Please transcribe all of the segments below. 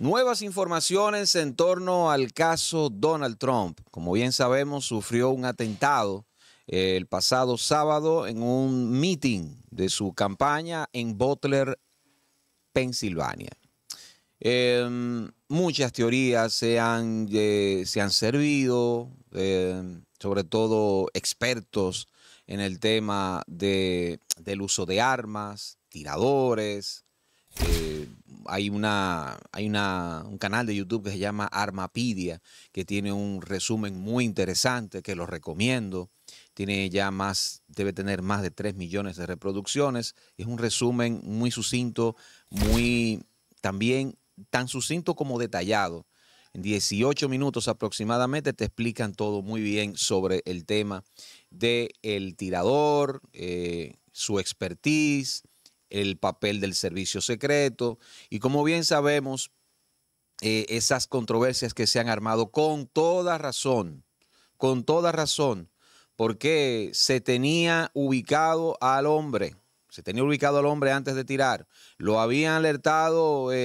Nuevas informaciones en torno al caso Donald Trump. Como bien sabemos, sufrió un atentado eh, el pasado sábado en un meeting de su campaña en Butler, Pensilvania. Em, muchas teorías se han, eh, se han servido, em, sobre todo expertos en el tema de, del uso de armas, tiradores eh, hay, una, hay un canal de YouTube que se llama Armapidia, que tiene un resumen muy interesante, que lo recomiendo. Tiene ya más, debe tener más de 3 millones de reproducciones. Es un resumen muy sucinto, muy también tan sucinto como detallado. En 18 minutos aproximadamente te explican todo muy bien sobre el tema del tirador, eh, su expertise, el papel del servicio secreto y como bien sabemos, eh, esas controversias que se han armado con toda razón, con toda razón, porque se tenía ubicado al hombre, se tenía ubicado al hombre antes de tirar, lo habían alertado eh,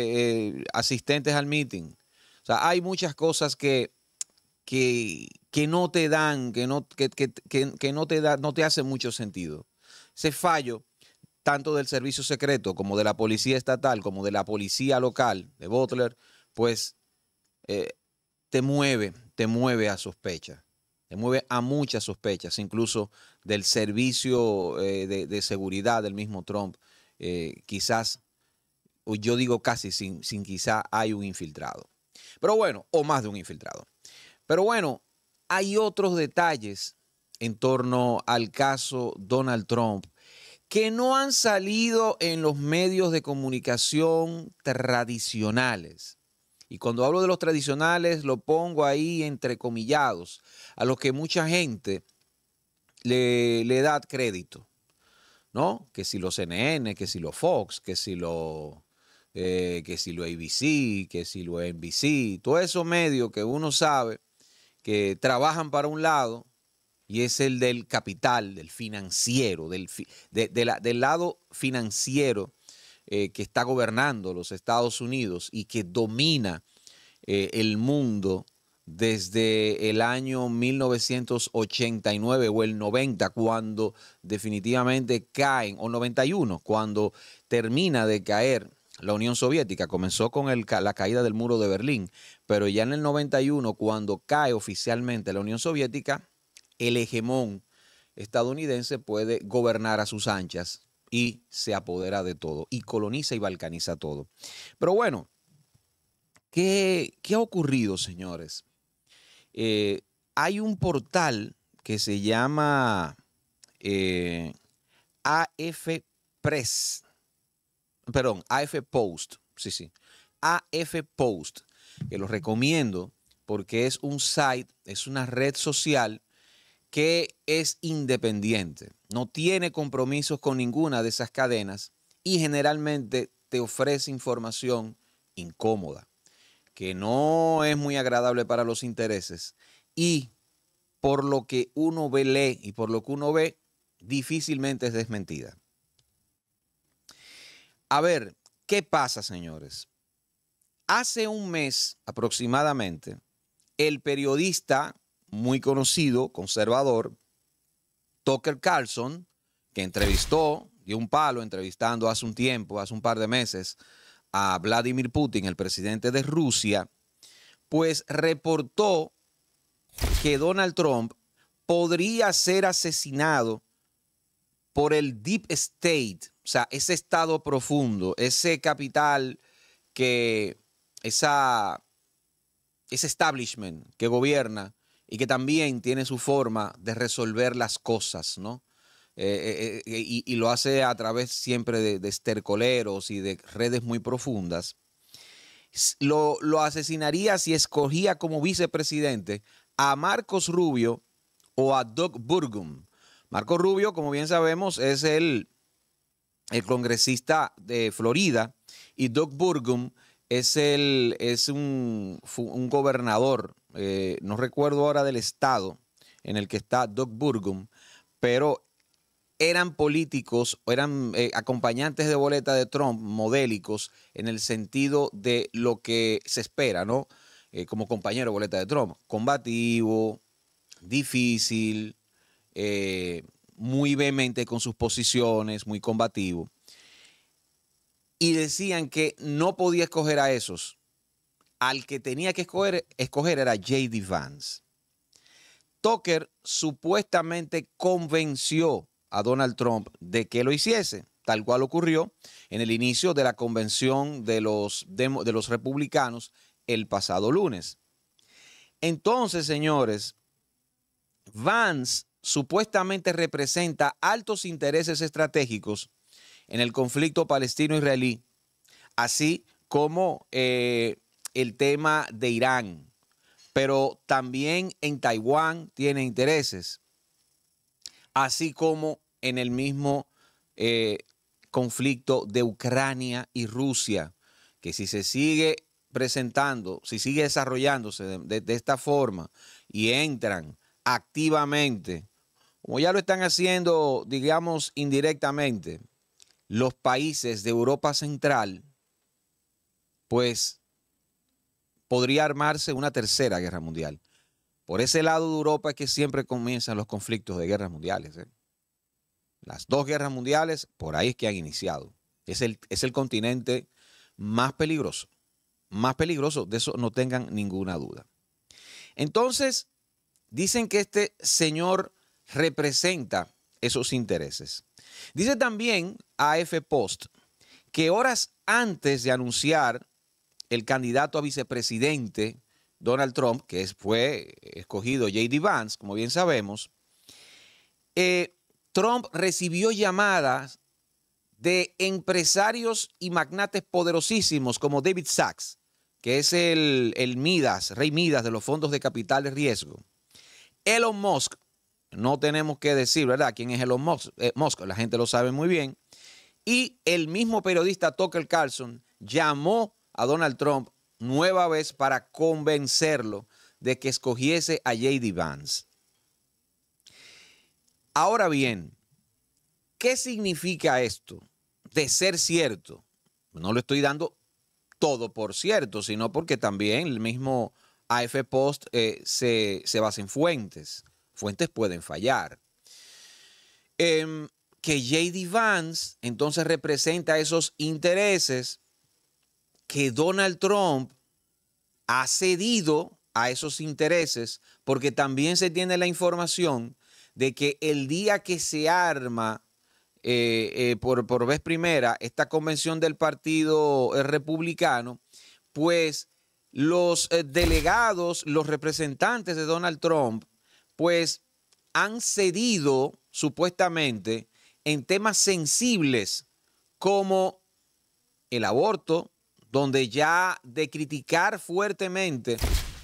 eh, asistentes al meeting. O sea, hay muchas cosas que, que, que no te dan, que no, que, que, no, te da, no te hace mucho sentido. Ese fallo tanto del servicio secreto como de la policía estatal, como de la policía local de Butler, pues eh, te mueve, te mueve a sospecha te mueve a muchas sospechas, incluso del servicio eh, de, seguridad del mismo Trump, eh, quizás, yo digo casi sin, sin quizá hay un infiltrado. Pero bueno, o más de un infiltrado. Pero bueno, hay otros detalles en torno al caso Donald Trump que no han salido en los medios de comunicación tradicionales. Y cuando hablo de los tradicionales, lo pongo ahí entre comillados, a los que mucha gente le, le da crédito. ¿No? Que si los CNN, que si los Fox, que si los eh, que si lo ABC, que si lo NBC, todos esos medios que uno sabe que trabajan para un lado y es el del capital, del financiero, del, del lado financiero eh, que está gobernando los Estados Unidos y que domina eh, el mundo desde el año 1989 o el 90, cuando definitivamente caen, o 91, cuando termina de caer la Unión Soviética. Comenzó con la caída del muro de Berlín, pero ya en el 91, cuando cae oficialmente la Unión Soviética, el hegemón estadounidense puede gobernar a sus anchas y se apodera de todo y coloniza y balcaniza todo. Pero bueno, ¿qué, ha ocurrido, señores? Eh, hay un portal que se llama eh, AF Press, perdón, AF Post, sí, sí, AF Post, que lo recomiendo porque es un site, es una red social que es independiente, no tiene compromisos con ninguna de esas cadenas y generalmente te ofrece información incómoda, que no es muy agradable para los intereses y por lo que uno ve, lee y por lo que uno ve, difícilmente es desmentida. A ver, ¿qué pasa, señores? Hace un mes aproximadamente, el periodista muy conocido, conservador, Tucker Carlson, que entrevistó, dio un palo entrevistando hace un tiempo, hace un par de meses, a Vladimir Putin, el presidente de Rusia, pues reportó que Donald Trump podría ser asesinado por el Deep State, o sea, ese estado profundo, ese capital que, esa, ese establishment que gobierna y que también tiene su forma de resolver las cosas, ¿no? Eh, eh, eh, y, lo hace a través siempre de, estercoleros y de redes muy profundas. Lo, asesinaría si escogía como vicepresidente a Marcos Rubio o a Doug Burgum. Marcos Rubio, como bien sabemos, es el, el congresista de Florida y Doug Burgum es, el, es un, un gobernador eh, no recuerdo ahora del estado en el que está Doug Burgum, pero eran políticos, eran eh, acompañantes de boleta de Trump, modélicos, en el sentido de lo que se espera, ¿no? Eh, como compañero de boleta de Trump, combativo, difícil, muy vehemente con sus posiciones, muy combativo. Y decían que no podía escoger a esos, al que tenía que escoger, escoger era J.D. Vance. Tucker supuestamente convenció a Donald Trump de que lo hiciese, tal cual ocurrió en el inicio de la convención de los, de, los republicanos el pasado lunes. Entonces, señores, Vance supuestamente representa altos intereses estratégicos en el conflicto palestino-israelí, así como eh, el tema de Irán, pero también en Taiwán tiene intereses, así como en el mismo eh, conflicto de Ucrania y Rusia, que si se sigue presentando, si sigue desarrollándose de, de esta forma y entran activamente, como ya lo están haciendo, digamos, indirectamente, los países de Europa Central, pues podría armarse una tercera guerra mundial. Por ese lado de Europa es que siempre comienzan los conflictos de guerras mundiales. ¿eh? Las dos guerras mundiales, por ahí es que han iniciado. Es el, es el continente más peligroso, más peligroso, de eso no tengan ninguna duda. Entonces, dicen que este señor representa esos intereses. Dice también AF Post que horas antes de anunciar el candidato a vicepresidente Donald Trump, que fue escogido JD Vance, como bien sabemos, eh, Trump recibió llamadas de empresarios y magnates poderosísimos como David Sachs, que es el, el Midas, rey Midas de los fondos de capital de riesgo. Elon Musk, no tenemos que decir, ¿verdad? ¿Quién es Elon Musk? Eh, Musk? La gente lo sabe muy bien. Y el mismo periodista Tucker Carlson llamó a Donald Trump nueva vez para convencerlo de que escogiese a JD Vance. Ahora bien, ¿qué significa esto de ser cierto? No lo estoy dando todo por cierto, sino porque también el mismo AF Post eh, se, basa en fuentes. Fuentes pueden fallar. Em, que JD Vance entonces representa esos intereses que Donald Trump ha cedido a esos intereses, porque también se tiene la información de que el día que se arma eh, eh, por, vez primera esta convención del Partido eh, Republicano, pues los delegados, los representantes de Donald Trump, pues han cedido supuestamente en temas sensibles como el aborto, donde ya de criticar fuertemente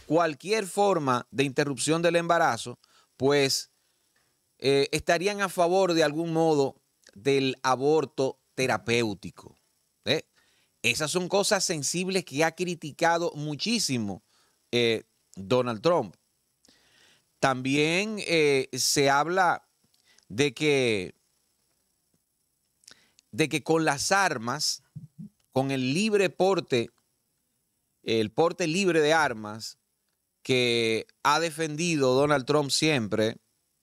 cualquier forma de interrupción del embarazo, pues eh, estarían a favor de algún modo del aborto terapéutico. ¿eh? Esas son cosas sensibles que ha criticado muchísimo eh, Donald Trump. También se habla de de que con las armas con el libre porte, el porte libre de armas que ha defendido Donald Trump siempre,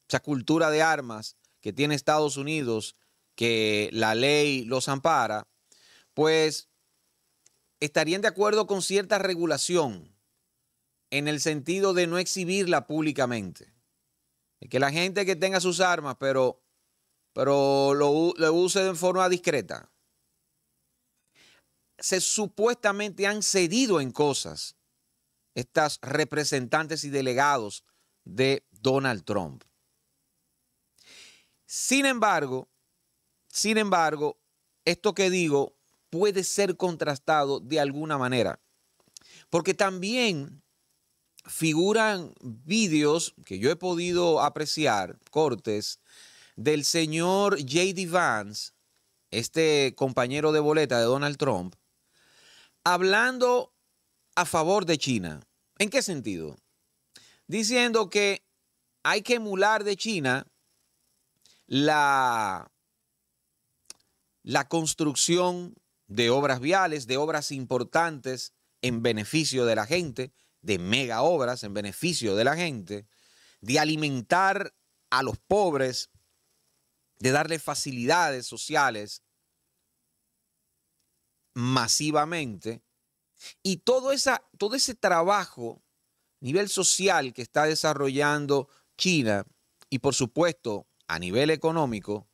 esa cultura de armas que tiene Estados Unidos, que la ley los ampara, pues estarían de acuerdo con cierta regulación en el sentido de no exhibirla públicamente. que la gente que tenga sus armas, pero, pero lo use de forma discreta se supuestamente han cedido en cosas estas representantes y delegados de Donald Trump. Sin embargo, sin embargo, esto que digo puede ser contrastado de alguna manera, porque también figuran vídeos que yo he podido apreciar, cortes, del señor J.D. Vance, este compañero de boleta de Donald Trump, hablando a favor de China. ¿En qué sentido? Diciendo que hay que emular de China la, la construcción de obras viales, de obras importantes en beneficio de la gente, de mega obras en beneficio de la gente, de alimentar a los pobres, de darle facilidades sociales masivamente. Y todo, esa, todo ese trabajo a nivel social que está desarrollando China y por supuesto a nivel económico,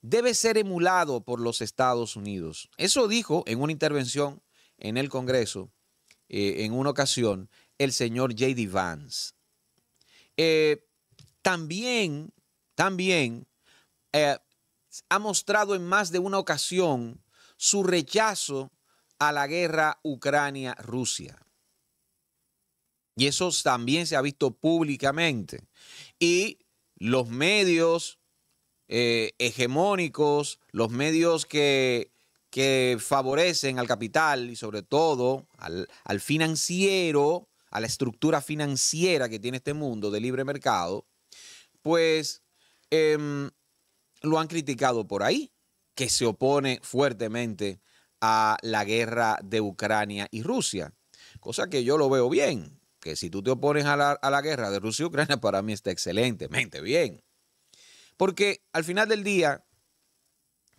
debe ser emulado por los Estados Unidos. Eso dijo en una intervención en el Congreso eh, en una ocasión el señor J.D. Vance. Eh, también, también eh, ha mostrado en más de una ocasión su rechazo a la guerra Ucrania-Rusia. Y eso también se ha visto públicamente. Y los medios eh, hegemónicos, los medios que, favorecen al capital y sobre todo al, financiero, a la estructura financiera que tiene este mundo de libre mercado, pues em, lo han criticado por ahí que se opone fuertemente a la guerra de Ucrania y Rusia, cosa que yo lo veo bien, que si tú te opones a la, guerra de Rusia y Ucrania, para mí está excelentemente bien. Porque al final del día,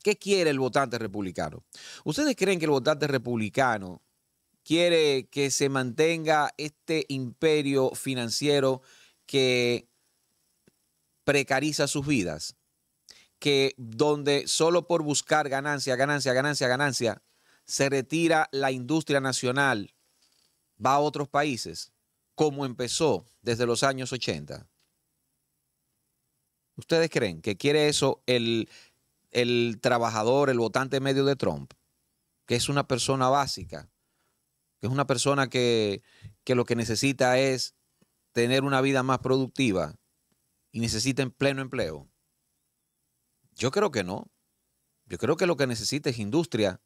¿qué quiere el votante republicano? ¿Ustedes creen que el votante republicano quiere que se mantenga este imperio financiero que precariza sus vidas? que donde solo por buscar ganancia, ganancia, ganancia, ganancia, se retira la industria nacional, va a otros países, como empezó desde los años 80. ¿Ustedes creen que quiere eso el, trabajador, el votante medio de Trump? Que es una persona básica, que es una persona que, que lo que necesita es tener una vida más productiva y necesita en pleno empleo. Yo creo que no. Yo creo que lo que necesita es industria.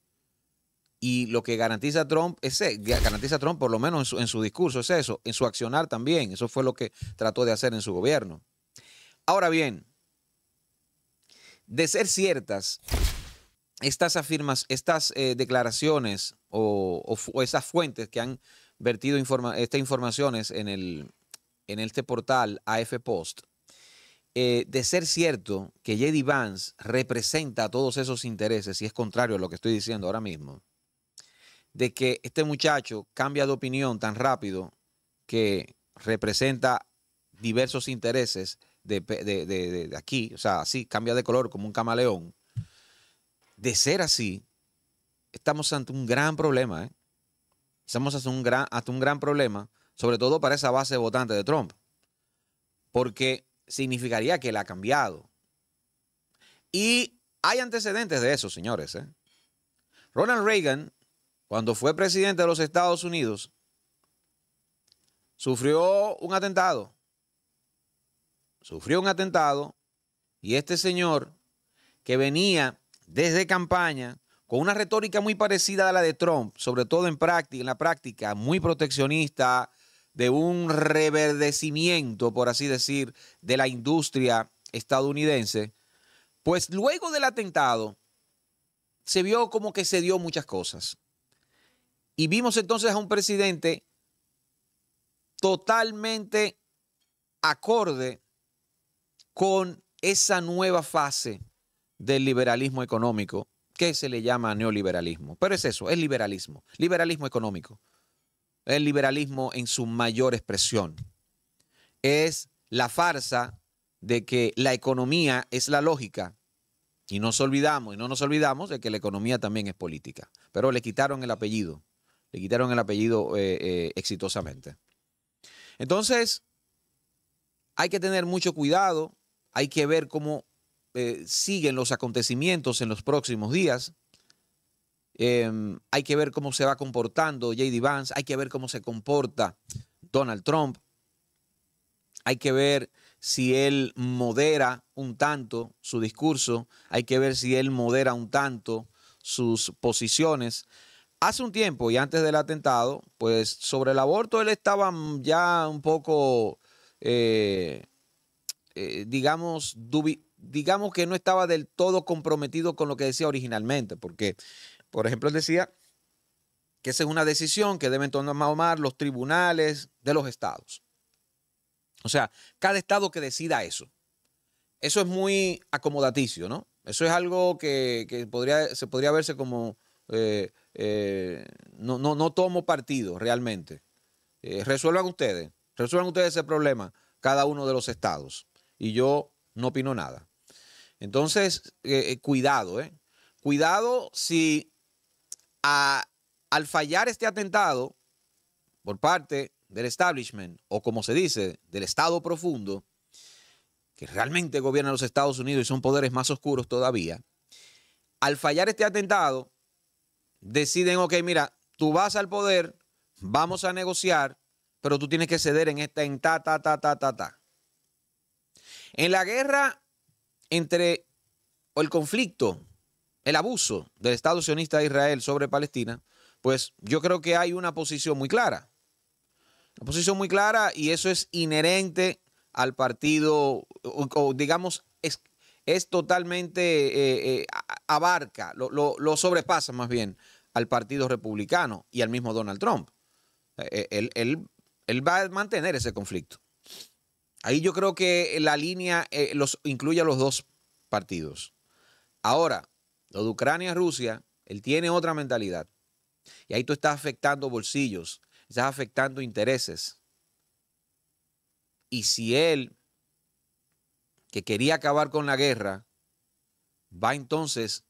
Y lo que garantiza Trump es e, garantiza Trump, por lo menos en su, discurso, es eso, en su accionar también. Eso fue lo que trató de hacer en su gobierno. Ahora bien, de ser ciertas, estas afirmas, estas eh, declaraciones o, esas fuentes que han vertido estas informaciones en, el, en este portal AF Post, eh, de ser cierto que JD Vance representa todos esos intereses, y es contrario a lo que estoy diciendo ahora mismo, de que este muchacho cambia de opinión tan rápido que representa diversos intereses de, aquí, o sea, así cambia de color como un camaleón. De ser así, estamos ante un gran problema. ¿eh? Estamos ante un gran, ante un gran problema, sobre todo para esa base votante de Trump. Porque significaría que la ha cambiado. Y hay antecedentes de eso, señores. ¿eh? Ronald Reagan, cuando fue presidente de los Estados Unidos, sufrió un atentado. Sufrió un atentado y este señor que venía desde campaña con una retórica muy parecida a la de Trump, sobre todo en práctica, en la práctica, muy proteccionista, de un reverdecimiento, por así decir, de la industria estadounidense, pues luego del atentado se vio como que se dio muchas cosas. Y vimos entonces a un presidente totalmente acorde con esa nueva fase del liberalismo económico que se le llama neoliberalismo. Pero es eso, es liberalismo, liberalismo económico el liberalismo en su mayor expresión. Es la farsa de que la economía es la lógica. Y nos olvidamos, y no nos olvidamos de que la economía también es política. Pero le quitaron el apellido, le quitaron el apellido eh, eh, exitosamente. Entonces, hay que tener mucho cuidado, hay que ver cómo eh, siguen los acontecimientos en los próximos días. Em, hay que ver cómo se va comportando JD Vance, hay que ver cómo se comporta Donald Trump, hay que ver si él modera un tanto su discurso, hay que ver si él modera un tanto sus posiciones. Hace un tiempo y antes del atentado, pues sobre el aborto él estaba ya un poco, eh, eh, digamos, digamos que no estaba del todo comprometido con lo que decía originalmente, porque por ejemplo, él decía que esa es una decisión que deben tomar los tribunales de los estados. O sea, cada estado que decida eso. Eso es muy acomodaticio, ¿no? Eso es algo que, podría, se podría verse como eh, eh, no, no, tomo partido realmente. Eh, resuelvan ustedes, resuelvan ustedes ese problema, cada uno de los estados. Y yo no opino nada. Entonces, cuidado, ¿eh? Cuidado si al fallar este atentado por parte del establishment, o como se dice, del Estado profundo, que realmente gobierna los Estados Unidos y son poderes más oscuros todavía, al fallar este atentado, deciden, ok, mira, tú vas al poder, vamos a negociar, pero tú tienes que ceder en esta, en ta, ta, ta, ta, ta, ta. En la guerra entre, o el conflicto el abuso del Estado sionista de Israel sobre Palestina, pues yo creo que hay una posición muy clara. Una posición muy clara y eso es inherente al partido, o, digamos, es, totalmente, eh, eh, abarca, lo, sobrepasa más bien al Partido Republicano y al mismo Donald Trump. Eh, él, va a mantener ese conflicto. Ahí yo creo que la línea los, incluye a los dos partidos. Ahora, lo de Ucrania-Rusia, él tiene otra mentalidad. Y ahí tú estás afectando bolsillos, estás afectando intereses. Y si él, que quería acabar con la guerra, va entonces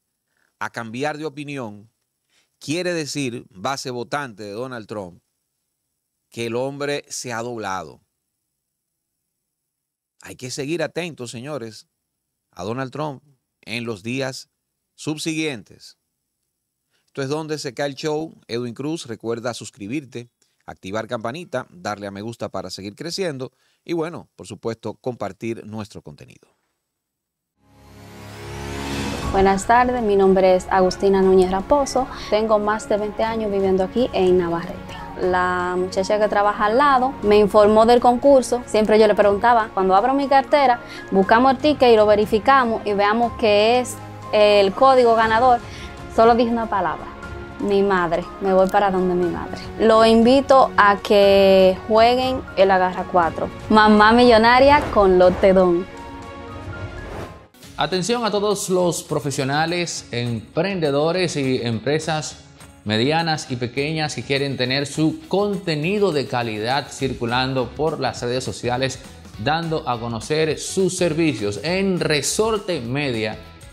a cambiar de opinión, quiere decir, base votante de Donald Trump, que el hombre se ha doblado. Hay que seguir atentos, señores, a Donald Trump en los días subsiguientes. Esto es donde se cae el show. Edwin Cruz, recuerda suscribirte, activar campanita, darle a me gusta para seguir creciendo y bueno, por supuesto, compartir nuestro contenido. Buenas tardes, mi nombre es Agustina Núñez Raposo. Tengo más de 20 años viviendo aquí en Navarrete. La muchacha que trabaja al lado me informó del concurso. Siempre yo le preguntaba, cuando abro mi cartera, buscamos el ticket y lo verificamos y veamos que es el código ganador, solo dije una palabra. Mi madre, me voy para donde mi madre. Lo invito a que jueguen el Agarra 4. Mamá Millonaria con Lotedón. Atención a todos los profesionales, emprendedores y empresas medianas y pequeñas que quieren tener su contenido de calidad circulando por las redes sociales, dando a conocer sus servicios en Resorte Media